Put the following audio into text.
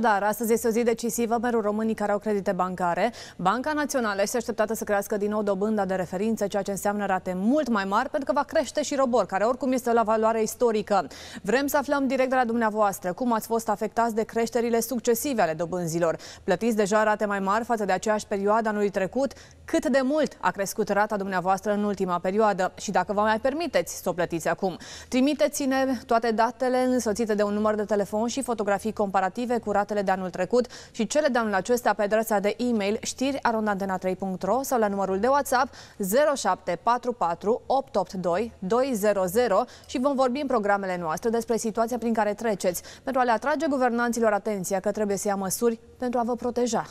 Dar astăzi este o zi decisivă pentru românii care au credite bancare. Banca Națională este așteptată să crească din nou dobânda de referință, ceea ce înseamnă rate mult mai mari, pentru că va crește și robor, care oricum este la valoare istorică. Vrem să aflăm direct de la dumneavoastră cum ați fost afectați de creșterile succesive ale dobânzilor. Plătiți deja rate mai mari față de aceeași perioadă anului trecut? Cât de mult a crescut rata dumneavoastră în ultima perioadă? Și dacă vă mai permiteți să o plătiți acum? Trimiteți-ne toate datele însoțite de un număr de telefon și fotografii comparative cu rata referatele de anul trecut și cele de anul acesta pe adresa de e-mail știri arondantena3.ro sau la numărul de WhatsApp 0744 882 200 și vom vorbi în programele noastre despre situația prin care treceți pentru a le atrage guvernanților atenția că trebuie să ia măsuri pentru a vă proteja.